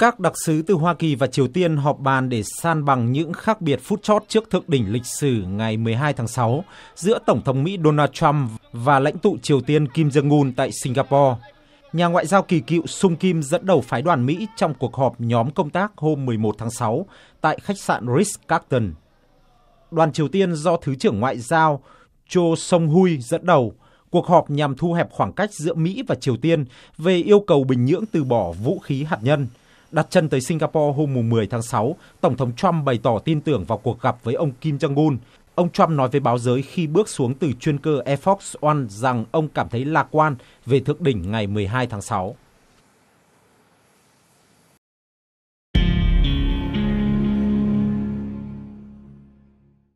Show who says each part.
Speaker 1: Các đặc sứ từ Hoa Kỳ và Triều Tiên họp bàn để san bằng những khác biệt phút chót trước thượng đỉnh lịch sử ngày 12 tháng 6 giữa Tổng thống Mỹ Donald Trump và lãnh tụ Triều Tiên Kim Jong-un tại Singapore. Nhà ngoại giao kỳ cựu Sung Kim dẫn đầu phái đoàn Mỹ trong cuộc họp nhóm công tác hôm 11 tháng 6 tại khách sạn Ritz-Carlton. Đoàn Triều Tiên do Thứ trưởng Ngoại giao Cho Song-hui dẫn đầu cuộc họp nhằm thu hẹp khoảng cách giữa Mỹ và Triều Tiên về yêu cầu Bình Nhưỡng từ bỏ vũ khí hạt nhân – Đặt chân tới Singapore hôm 10 tháng 6, Tổng thống Trump bày tỏ tin tưởng vào cuộc gặp với ông Kim Jong-un. Ông Trump nói với báo giới khi bước xuống từ chuyên cơ Air Force One rằng ông cảm thấy lạc quan về thượng đỉnh ngày 12 tháng 6.